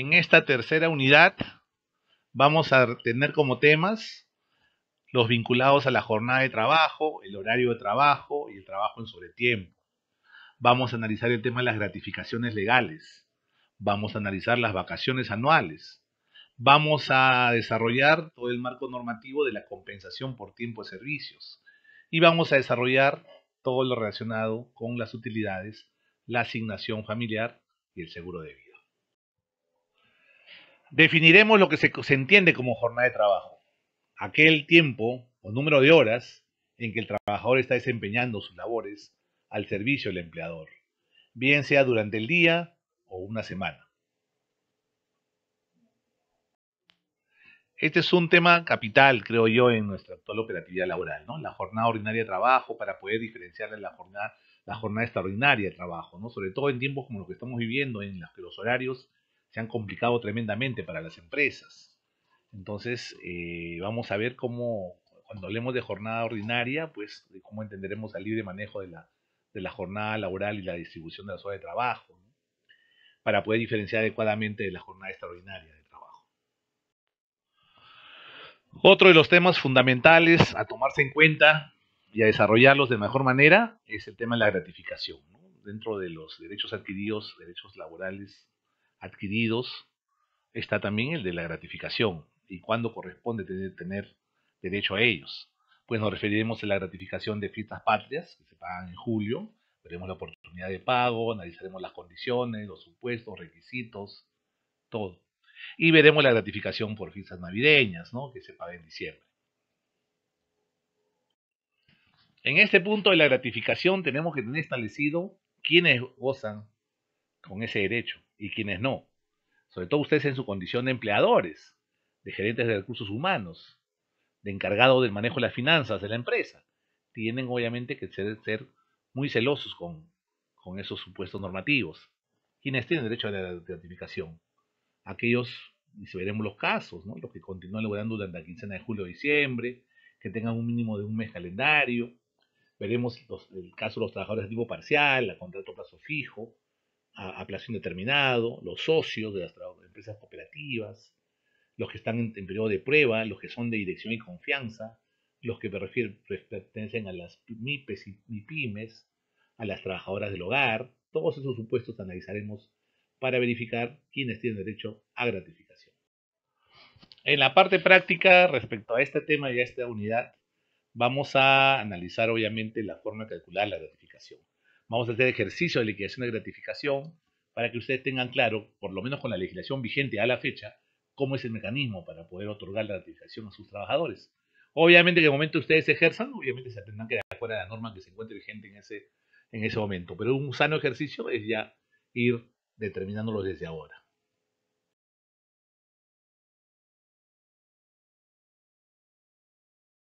En esta tercera unidad vamos a tener como temas los vinculados a la jornada de trabajo, el horario de trabajo y el trabajo en sobretiempo. Vamos a analizar el tema de las gratificaciones legales. Vamos a analizar las vacaciones anuales. Vamos a desarrollar todo el marco normativo de la compensación por tiempo de servicios. Y vamos a desarrollar todo lo relacionado con las utilidades, la asignación familiar y el seguro de vida. Definiremos lo que se, entiende como jornada de trabajo, aquel tiempo o número de horas en que el trabajador está desempeñando sus labores al servicio del empleador, bien sea durante el día o una semana. Este es un tema capital, creo yo, en nuestra actual operatividad laboral, ¿no? La jornada ordinaria de trabajo para poder diferenciarla de la jornada, la jornada extraordinaria de trabajo, ¿no? Sobre todo en tiempos como los que estamos viviendo, en los que los horarios se han complicado tremendamente para las empresas. Entonces, eh, vamos a ver cómo, cuando hablemos de jornada ordinaria, pues cómo entenderemos el libre manejo de la, jornada laboral y la distribución de la zona de trabajo, para poder diferenciar adecuadamente de la jornada extraordinaria de trabajo. Otro de los temas fundamentales a tomarse en cuenta y a desarrollarlos de mejor manera es el tema de la gratificación. Dentro de los derechos adquiridos, derechos laborales adquiridos está también el de la gratificación y cuándo corresponde tener, derecho a ellos. Pues nos referiremos a la gratificación de fiestas patrias que se pagan en julio, veremos la oportunidad de pago, analizaremos las condiciones, los supuestos, requisitos, todo. Y veremos la gratificación por fiestas navideñas, ¿no? que se paga en diciembre. En este punto de la gratificación tenemos que tener establecido quiénes gozan con ese derecho y quienes no. Sobre todo ustedes en su condición de empleadores, de gerentes de recursos humanos, de encargado del manejo de las finanzas de la empresa. Tienen obviamente que ser, muy celosos con, esos supuestos normativos. Quienes tienen derecho a la gratificación? Aquellos, y si veremos los casos, ¿no? los que continúan laborando durante la quincena de julio o diciembre, que tengan un mínimo de un mes calendario. Veremos el caso de los trabajadores de tipo parcial, a contrato plazo fijo, a, plazo indeterminado, los socios de las empresas cooperativas, los que están en, periodo de prueba, los que son de dirección y confianza, los que pertenecen a las MIPES y MIPIMES, a las trabajadoras del hogar, todos esos supuestos analizaremos para verificar quiénes tienen derecho a gratificación. En la parte práctica, respecto a este tema y a esta unidad, vamos a analizar obviamente la forma de calcular la gratificación. Vamos a hacer ejercicio de liquidación de gratificación para que ustedes tengan claro, por lo menos con la legislación vigente a la fecha, cómo es el mecanismo para poder otorgar la gratificación a sus trabajadores. Obviamente que en el momento que ustedes ejerzan, obviamente se tendrán que dar fuera de la norma que se encuentre vigente en ese, en ese momento. Pero un sano ejercicio es ya ir determinándolos desde ahora.